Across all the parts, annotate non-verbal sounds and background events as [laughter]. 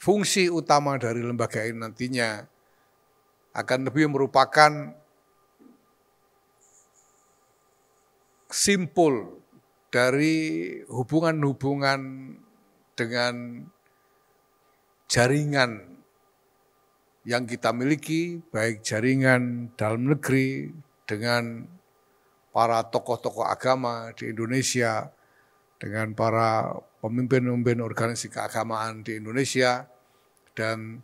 fungsi utama dari lembaga ini nantinya akan lebih merupakan simpul dari hubungan-hubungan dengan jaringan yang kita miliki, baik jaringan dalam negeri dengan para tokoh-tokoh agama di Indonesia, dengan para pemimpin-pemimpin organisasi keagamaan di Indonesia dan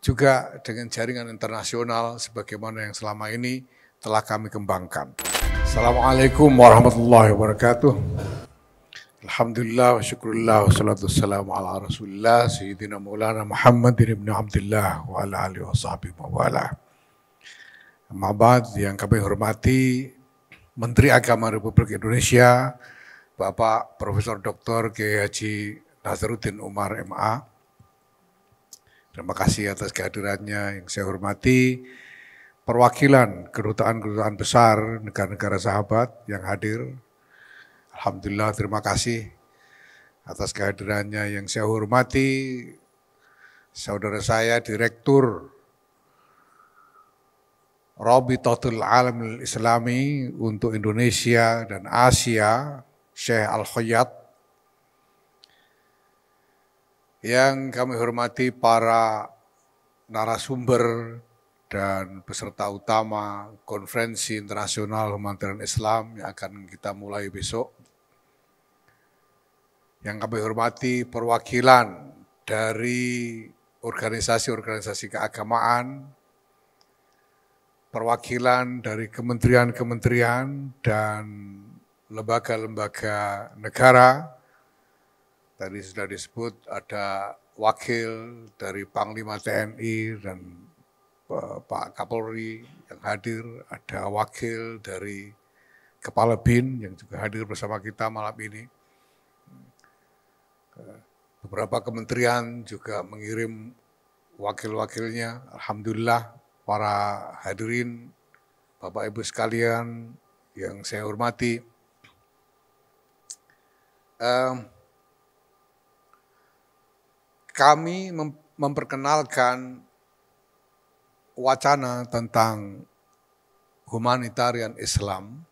juga dengan jaringan internasional sebagaimana yang selama ini telah kami kembangkan. Assalamualaikum warahmatullahi wabarakatuh. Alhamdulillah wa syukurillah wa salatu wassalamu ala rasulillah Sayyidina Maulana Muhammad ibn Abdullah wa ala alihi wa sahbihi wa ala. Mabad yang kami hormati Menteri Agama Republik Indonesia, Bapak Profesor Dr. G. Haji Nazaruddin Umar MA. Terima kasih atas kehadirannya yang saya hormati. Perwakilan kedutaan-kedutaan besar negara-negara sahabat yang hadir. Alhamdulillah terima kasih atas kehadirannya yang saya hormati. Saudara saya Direktur Robi Totul Alam Islami untuk Indonesia dan Asia Syekh Al-Khayyat yang kami hormati para narasumber dan peserta utama konferensi internasional humanitarian Islam yang akan kita mulai besok. Yang kami hormati perwakilan dari organisasi-organisasi keagamaan, perwakilan dari kementerian-kementerian dan lembaga-lembaga negara. Tadi sudah disebut ada wakil dari Panglima TNI dan eh, Pak Kapolri yang hadir, ada wakil dari Kepala BIN yang juga hadir bersama kita malam ini. Beberapa kementerian juga mengirim wakil-wakilnya. Alhamdulillah para hadirin, Bapak Ibu sekalian yang saya hormati um, kami memperkenalkan wacana tentang humanitarian Islam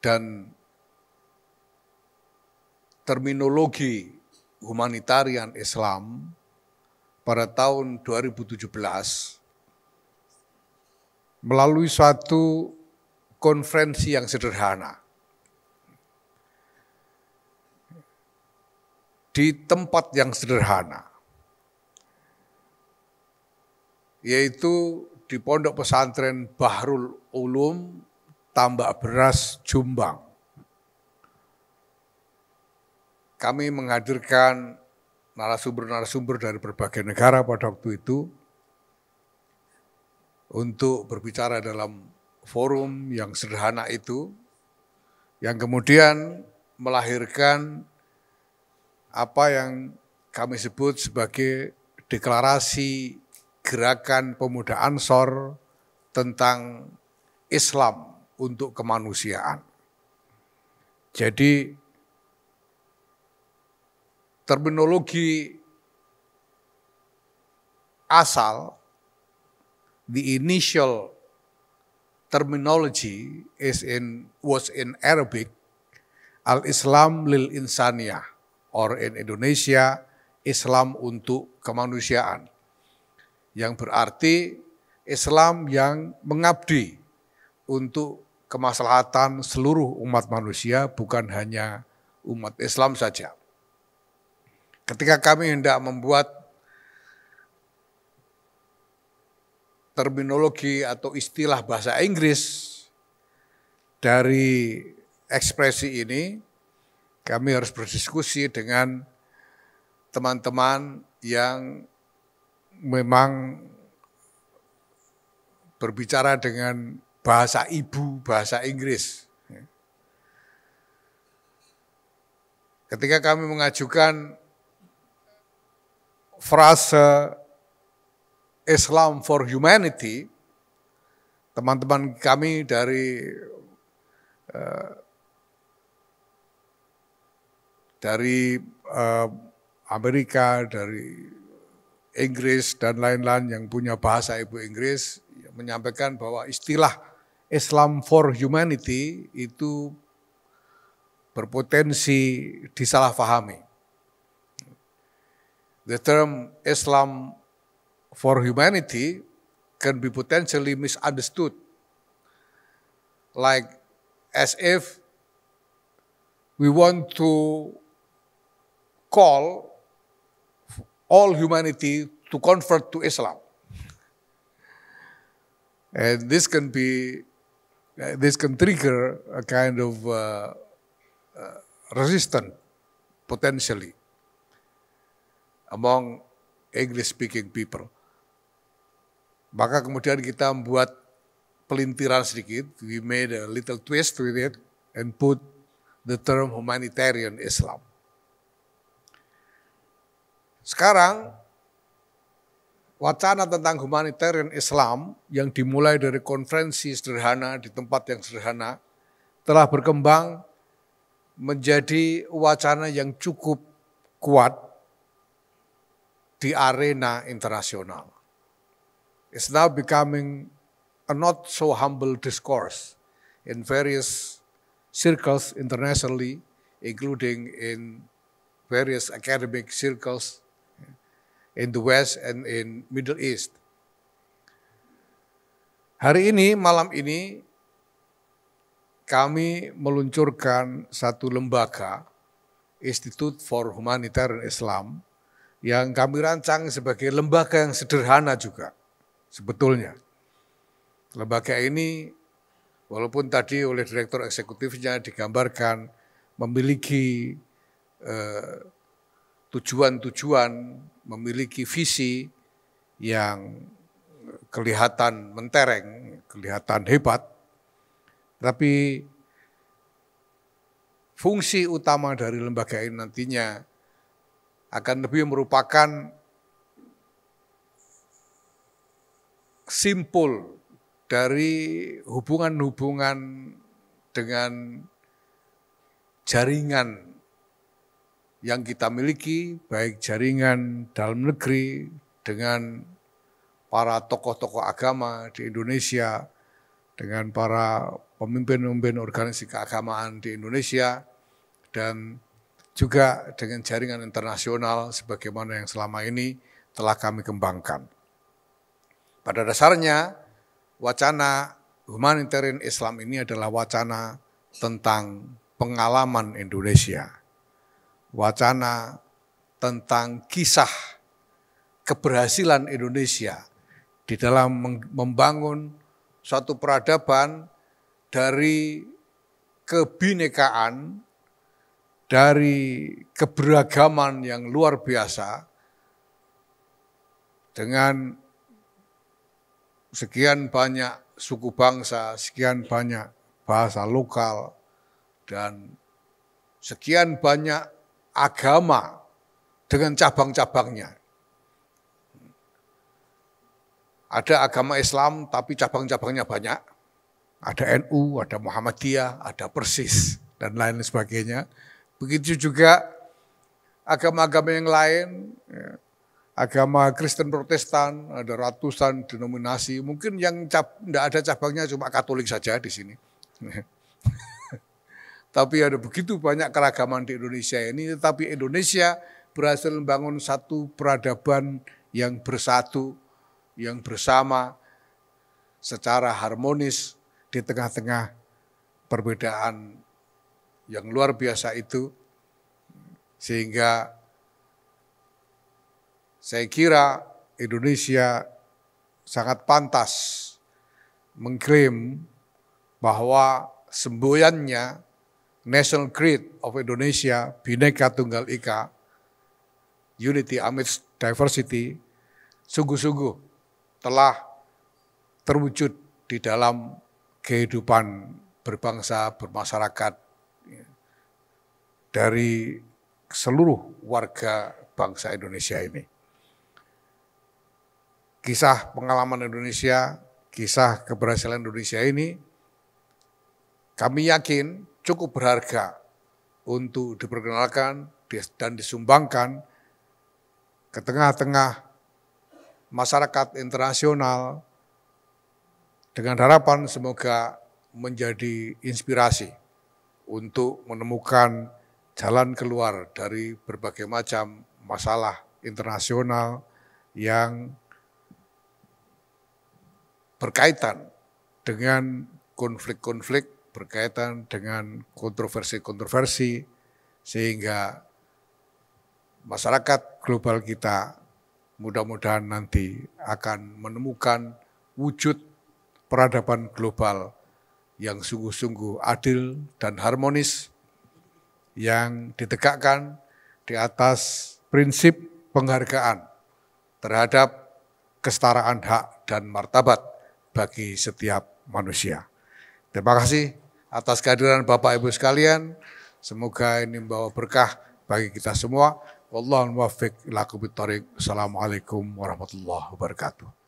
dan terminologi humanitarian Islam pada tahun 2017 melalui suatu konferensi yang sederhana di tempat yang sederhana. Yaitu di Pondok Pesantren Bahrul Ulum Tambak Beras Jumbang. Kami menghadirkan narasumber-narasumber dari berbagai negara pada waktu itu untuk berbicara dalam forum yang sederhana itu yang kemudian melahirkan apa yang kami sebut sebagai deklarasi gerakan pemuda Ansor tentang Islam untuk kemanusiaan. Jadi terminologi asal, the initial terminology is in was in Arabic, al-Islam lil insaniyah or in Indonesia Islam untuk kemanusiaan. Yang berarti Islam yang mengabdi untuk kemaslahatan seluruh umat manusia bukan hanya umat Islam saja. Ketika kami hendak membuat terminologi atau istilah bahasa Inggris dari ekspresi ini, kami harus berdiskusi dengan teman-teman yang memang berbicara dengan bahasa ibu, bahasa Inggris. Ketika kami mengajukan frase Islam for Humanity, teman-teman kami dari eh, dari uh, Amerika, dari Inggris dan lain-lain yang punya bahasa ibu Inggris ya, menyampaikan bahwa istilah Islam for humanity itu berpotensi disalahfahami. The term Islam for humanity can be potentially misunderstood like as if we want to call all humanity to convert to Islam. And this can be, uh, this can trigger a kind of uh, uh, resistance potentially among English speaking people. Maka kemudian kita membuat pelintiran sedikit, we made a little twist with it and put the term humanitarian Islam. Sekarang wacana tentang humanitarian Islam yang dimulai dari konferensi sederhana di tempat yang sederhana telah berkembang menjadi wacana yang cukup kuat di arena internasional. It's now becoming a not so humble discourse in various circles internationally, including in various academic circles in the West and in Middle East. Hari ini, malam ini, kami meluncurkan satu lembaga, Institute for Humanitarian Islam, yang kami rancang sebagai lembaga yang sederhana juga sebetulnya. Lembaga ini walaupun tadi oleh direktur eksekutifnya digambarkan memiliki eh, tujuan-tujuan, memiliki visi yang kelihatan mentereng, kelihatan hebat, tapi fungsi utama dari lembaga ini nantinya akan lebih merupakan simpul dari hubungan-hubungan dengan jaringan yang kita miliki, baik jaringan dalam negeri dengan para tokoh-tokoh agama di Indonesia, dengan para pemimpin-pemimpin organisasi keagamaan di Indonesia, dan juga dengan jaringan internasional sebagaimana yang selama ini telah kami kembangkan. Pada dasarnya, wacana humanitarian Islam ini adalah wacana tentang pengalaman Indonesia wacana tentang kisah keberhasilan Indonesia di dalam membangun suatu peradaban dari kebinekaan, dari keberagaman yang luar biasa, dengan sekian banyak suku bangsa, sekian banyak bahasa lokal, dan sekian banyak agama dengan cabang-cabangnya. Ada agama Islam tapi cabang-cabangnya banyak. Ada NU, ada Muhammadiyah, ada Persis dan lain sebagainya. Begitu juga agama-agama yang lain, ya, agama Kristen Protestan, ada ratusan denominasi. Mungkin yang tidak ada cabangnya cuma Katolik saja di sini. [laughs] Tapi ada begitu banyak keragaman di Indonesia ini, tetapi Indonesia berhasil membangun satu peradaban yang bersatu, yang bersama secara harmonis di tengah-tengah perbedaan yang luar biasa itu. Sehingga saya kira Indonesia sangat pantas mengklaim bahwa semboyannya National Creed of Indonesia, Bhinneka Tunggal Ika, Unity Amidst Diversity, sungguh-sungguh telah terwujud di dalam kehidupan berbangsa, bermasyarakat dari seluruh warga bangsa Indonesia ini. Kisah pengalaman Indonesia, kisah keberhasilan Indonesia ini, kami yakin cukup berharga untuk diperkenalkan dan disumbangkan ke tengah-tengah masyarakat internasional dengan harapan semoga menjadi inspirasi untuk menemukan jalan keluar dari berbagai macam masalah internasional yang berkaitan dengan konflik-konflik berkaitan dengan kontroversi-kontroversi sehingga masyarakat global kita mudah-mudahan nanti akan menemukan wujud peradaban global yang sungguh-sungguh adil dan harmonis yang ditegakkan di atas prinsip penghargaan terhadap kesetaraan hak dan martabat bagi setiap manusia. Terima kasih atas kehadiran Bapak Ibu sekalian. Semoga ini membawa berkah bagi kita semua. Wallahul muwaffiq ila Assalamualaikum warahmatullahi wabarakatuh.